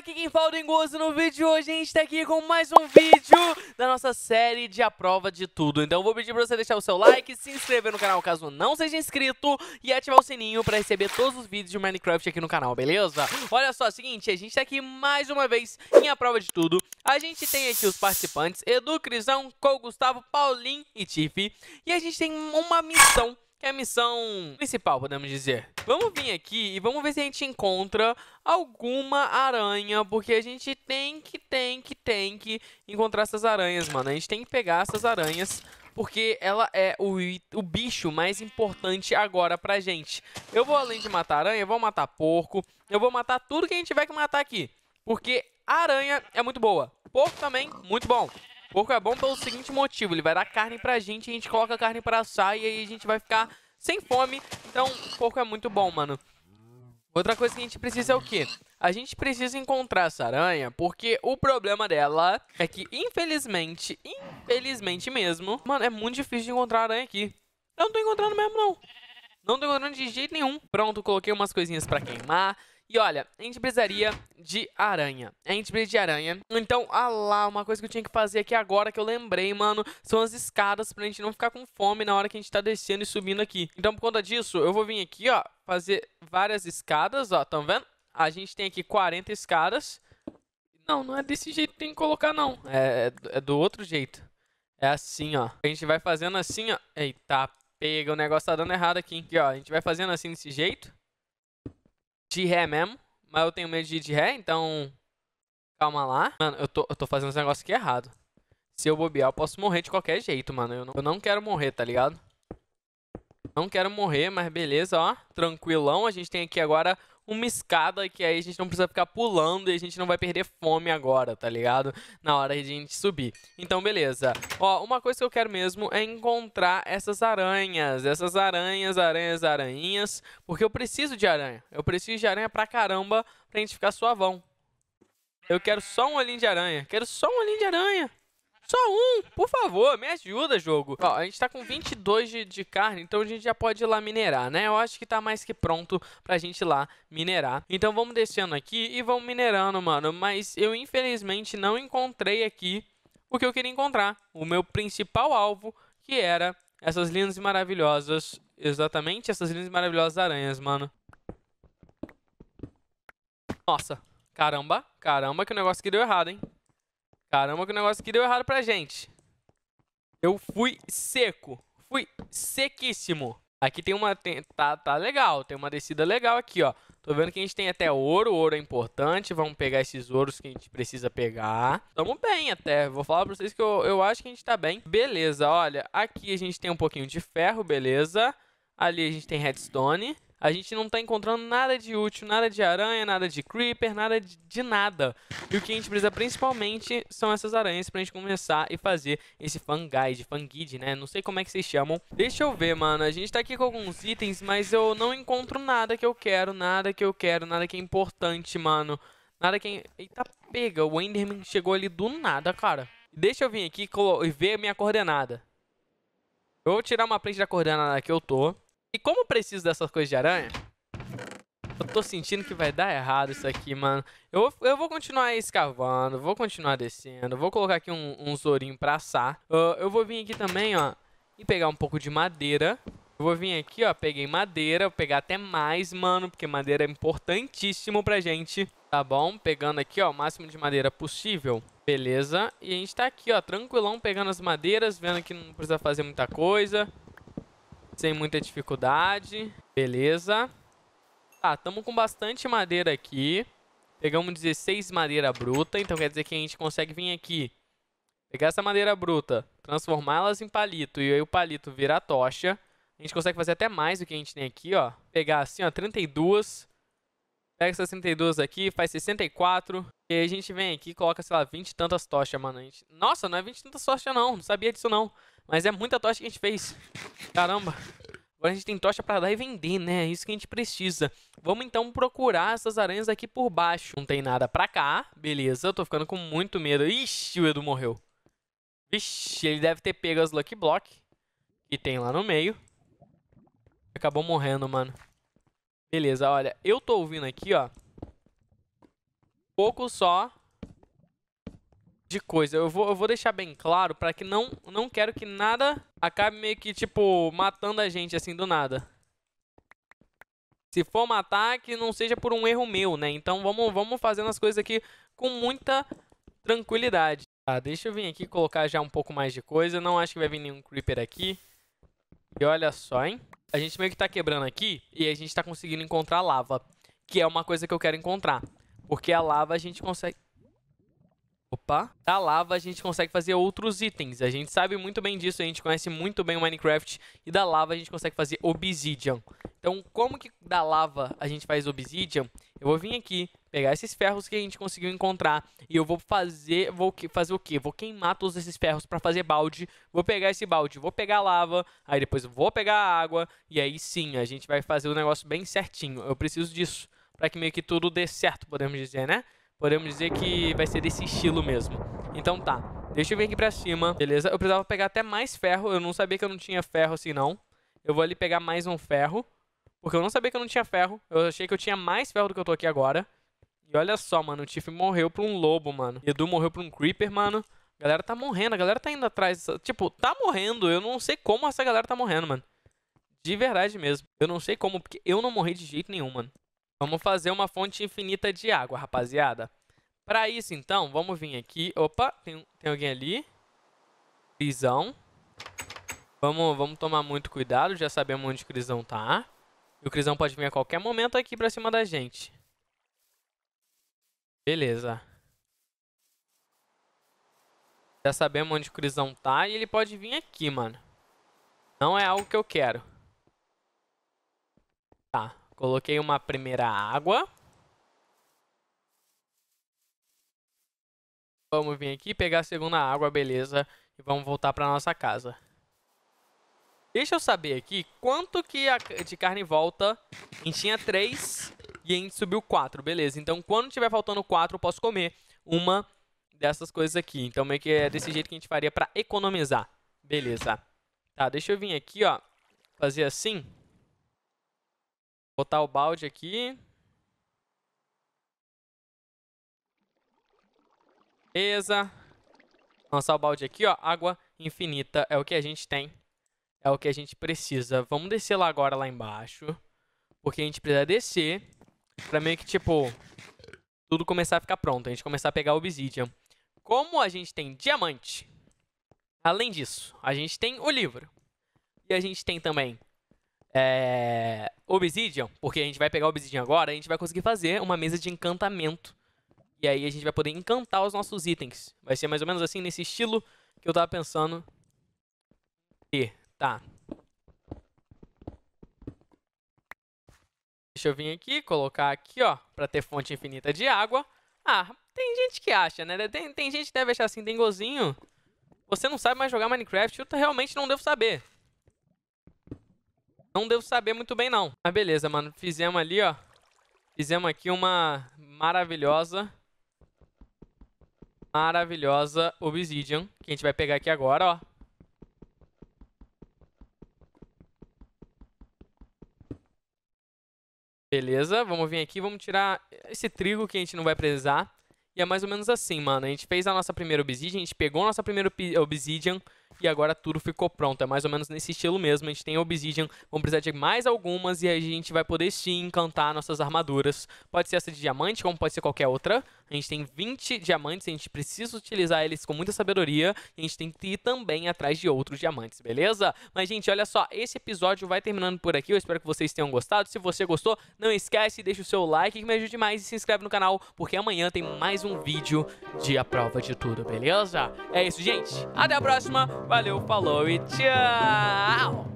aqui quem fala o Dengoso no vídeo de hoje a gente tá aqui com mais um vídeo da nossa série de A Prova de Tudo. Então eu vou pedir pra você deixar o seu like, se inscrever no canal caso não seja inscrito e ativar o sininho pra receber todos os vídeos de Minecraft aqui no canal, beleza? Olha só, é seguinte, a gente tá aqui mais uma vez em A Prova de Tudo. A gente tem aqui os participantes Edu, Crisão, Col, Gustavo, Paulinho e Tiff. E a gente tem uma missão que é a missão principal, podemos dizer. Vamos vir aqui e vamos ver se a gente encontra alguma aranha, porque a gente tem que, tem que, tem que encontrar essas aranhas, mano. A gente tem que pegar essas aranhas porque ela é o, o bicho mais importante agora pra gente. Eu vou, além de matar aranha, eu vou matar porco, eu vou matar tudo que a gente tiver que matar aqui, porque aranha é muito boa. Porco também, muito bom. Porco é bom pelo seguinte motivo, ele vai dar carne pra gente, a gente coloca a carne pra assar e aí a gente vai ficar sem fome. Então, porco é muito bom, mano. Outra coisa que a gente precisa é o quê? A gente precisa encontrar essa aranha, porque o problema dela é que, infelizmente, infelizmente mesmo, mano, é muito difícil de encontrar aranha aqui. Eu não tô encontrando mesmo, não. Não tô encontrando de jeito nenhum. Pronto, coloquei umas coisinhas pra queimar. E olha, a gente precisaria de aranha. A gente precisa de aranha. Então, ah lá, uma coisa que eu tinha que fazer aqui agora que eu lembrei, mano, são as escadas pra gente não ficar com fome na hora que a gente tá descendo e subindo aqui. Então, por conta disso, eu vou vir aqui, ó, fazer várias escadas, ó, tão vendo? A gente tem aqui 40 escadas. Não, não é desse jeito que tem que colocar, não. É, é, é do outro jeito. É assim, ó. A gente vai fazendo assim, ó. Eita, pega, o negócio tá dando errado aqui. Aqui, ó, a gente vai fazendo assim desse jeito de ré mesmo, mas eu tenho medo de ir de ré, então calma lá. Mano, eu tô, eu tô fazendo os negócios aqui errado. Se eu bobear, eu posso morrer de qualquer jeito, mano. Eu não, eu não quero morrer, tá ligado? Não quero morrer, mas beleza, ó. Tranquilão. A gente tem aqui agora uma escada que aí a gente não precisa ficar pulando e a gente não vai perder fome agora, tá ligado? Na hora de a gente subir. Então, beleza. Ó, uma coisa que eu quero mesmo é encontrar essas aranhas. Essas aranhas, aranhas, aranhinhas. Porque eu preciso de aranha. Eu preciso de aranha pra caramba pra gente ficar suavão. Eu quero só um olhinho de aranha. Quero só um olhinho de aranha. Só um! Por favor, me ajuda, jogo. Ó, a gente tá com 22 de, de carne, então a gente já pode ir lá minerar, né? Eu acho que tá mais que pronto pra gente ir lá minerar. Então vamos descendo aqui e vamos minerando, mano. Mas eu, infelizmente, não encontrei aqui o que eu queria encontrar. O meu principal alvo, que era essas lindas e maravilhosas... Exatamente, essas lindas e maravilhosas aranhas, mano. Nossa, caramba, caramba que o negócio que deu errado, hein? Caramba, que negócio que deu errado pra gente. Eu fui seco. Fui sequíssimo. Aqui tem uma... Tem, tá, tá legal. Tem uma descida legal aqui, ó. Tô vendo que a gente tem até ouro. Ouro é importante. Vamos pegar esses ouros que a gente precisa pegar. Tamo bem até. Vou falar pra vocês que eu, eu acho que a gente tá bem. Beleza, olha. Aqui a gente tem um pouquinho de ferro, beleza. Ali a gente tem redstone. A gente não tá encontrando nada de útil, nada de aranha, nada de creeper, nada de, de nada. E o que a gente precisa principalmente são essas aranhas pra gente começar e fazer esse fanguide, fanguide, né? Não sei como é que vocês chamam. Deixa eu ver, mano. A gente tá aqui com alguns itens, mas eu não encontro nada que eu quero, nada que eu quero, nada que é importante, mano. Nada que... É Eita, pega. O Enderman chegou ali do nada, cara. Deixa eu vir aqui e ver a minha coordenada. Eu vou tirar uma print da coordenada que eu tô. E como eu preciso dessas coisas de aranha, eu tô sentindo que vai dar errado isso aqui, mano. Eu, eu vou continuar escavando, vou continuar descendo, vou colocar aqui um, um zorinho pra assar. Uh, eu vou vir aqui também, ó, e pegar um pouco de madeira. Eu vou vir aqui, ó, peguei madeira, vou pegar até mais, mano, porque madeira é importantíssimo pra gente, tá bom? Pegando aqui, ó, o máximo de madeira possível, beleza? E a gente tá aqui, ó, tranquilão, pegando as madeiras, vendo que não precisa fazer muita coisa sem muita dificuldade. Beleza. Tá, estamos com bastante madeira aqui. Pegamos 16 madeira bruta, então quer dizer que a gente consegue vir aqui, pegar essa madeira bruta, transformá-las em palito e aí o palito vira tocha. A gente consegue fazer até mais do que a gente tem aqui, ó. Pegar assim, ó, 32, Pega 62 aqui, faz 64. E aí a gente vem aqui e coloca, sei lá, 20 e tantas tochas, mano. Gente... Nossa, não é 20 e tantas tochas não, não sabia disso não. Mas é muita tocha que a gente fez. Caramba. Agora a gente tem tocha para dar e vender, né? É isso que a gente precisa. Vamos então procurar essas aranhas aqui por baixo. Não tem nada pra cá. Beleza, eu tô ficando com muito medo. Ixi, o Edu morreu. Ixi, ele deve ter pego as Lucky Block. Que tem lá no meio. Acabou morrendo, mano. Beleza, olha, eu tô ouvindo aqui, ó, pouco só de coisa. Eu vou, eu vou deixar bem claro para que não, não quero que nada acabe meio que, tipo, matando a gente, assim, do nada. Se for matar, que não seja por um erro meu, né? Então vamos, vamos fazendo as coisas aqui com muita tranquilidade. Tá, deixa eu vir aqui colocar já um pouco mais de coisa. Não acho que vai vir nenhum Creeper aqui. E olha só, hein? A gente meio que tá quebrando aqui e a gente tá conseguindo encontrar lava. Que é uma coisa que eu quero encontrar. Porque a lava a gente consegue... Opa! Da lava a gente consegue fazer outros itens. A gente sabe muito bem disso, a gente conhece muito bem o Minecraft. E da lava a gente consegue fazer obsidian. Então, como que da lava a gente faz obsidian? Eu vou vir aqui, pegar esses ferros que a gente conseguiu encontrar e eu vou fazer, vou fazer o quê? Vou queimar todos esses ferros para fazer balde, vou pegar esse balde, vou pegar lava, aí depois vou pegar água e aí sim, a gente vai fazer o negócio bem certinho. Eu preciso disso para que meio que tudo dê certo, podemos dizer, né? Podemos dizer que vai ser desse estilo mesmo. Então tá, deixa eu vir aqui pra cima, beleza? Eu precisava pegar até mais ferro, eu não sabia que eu não tinha ferro assim não. Eu vou ali pegar mais um ferro, porque eu não sabia que eu não tinha ferro. Eu achei que eu tinha mais ferro do que eu tô aqui agora. E olha só, mano, o Tiff morreu pra um lobo, mano. Edu morreu pra um Creeper, mano. A galera tá morrendo, a galera tá indo atrás. Tipo, tá morrendo. Eu não sei como essa galera tá morrendo, mano. De verdade mesmo. Eu não sei como, porque eu não morri de jeito nenhum, mano. Vamos fazer uma fonte infinita de água, rapaziada. Pra isso, então, vamos vir aqui. Opa, tem, tem alguém ali. Crisão. Vamos, vamos tomar muito cuidado, já sabemos onde o Crisão tá. E o Crisão pode vir a qualquer momento aqui pra cima da gente. Beleza. Já sabemos onde o Crisão tá e ele pode vir aqui, mano. Não é algo que eu quero. Tá, coloquei uma primeira água. Vamos vir aqui, pegar a segunda água, beleza. E vamos voltar pra nossa casa. Deixa eu saber aqui quanto que a de carne volta. A gente tinha três e a gente subiu 4, beleza. Então, quando tiver faltando 4, eu posso comer uma dessas coisas aqui. Então, meio que é desse jeito que a gente faria para economizar. Beleza. Tá, deixa eu vir aqui, ó. Fazer assim. Botar o balde aqui. Beleza. Lançar o balde aqui, ó. Água infinita é o que a gente tem. É o que a gente precisa. Vamos descer lá agora, lá embaixo. Porque a gente precisa descer. Pra meio que, tipo, tudo começar a ficar pronto. A gente começar a pegar obsidian. Como a gente tem diamante, além disso, a gente tem o livro. E a gente tem também é, obsidian, porque a gente vai pegar obsidian agora, a gente vai conseguir fazer uma mesa de encantamento. E aí a gente vai poder encantar os nossos itens. Vai ser mais ou menos assim, nesse estilo que eu tava pensando. E, tá. Deixa eu vir aqui, colocar aqui, ó, para ter fonte infinita de água. Ah, tem gente que acha, né? Tem, tem gente que deve achar assim, Dengozinho, você não sabe mais jogar Minecraft. Eu realmente não devo saber. Não devo saber muito bem, não. Mas beleza, mano. Fizemos ali, ó. Fizemos aqui uma maravilhosa... Maravilhosa Obsidian. Que a gente vai pegar aqui agora, ó. Beleza, vamos vir aqui, vamos tirar esse trigo que a gente não vai precisar. E é mais ou menos assim, mano. A gente fez a nossa primeira obsidian, a gente pegou a nossa primeira obsidian e agora tudo ficou pronto. É mais ou menos nesse estilo mesmo. A gente tem a obsidian, vamos precisar de mais algumas e a gente vai poder sim encantar nossas armaduras. Pode ser essa de diamante, como pode ser qualquer outra. A gente tem 20 diamantes, a gente precisa utilizar eles com muita sabedoria. A gente tem que ir também atrás de outros diamantes, beleza? Mas, gente, olha só, esse episódio vai terminando por aqui. Eu espero que vocês tenham gostado. Se você gostou, não esquece, deixa o seu like que me ajude mais e se inscreve no canal, porque amanhã tem mais um vídeo de A Prova de Tudo, beleza? É isso, gente. Até a próxima. Valeu, falou e tchau!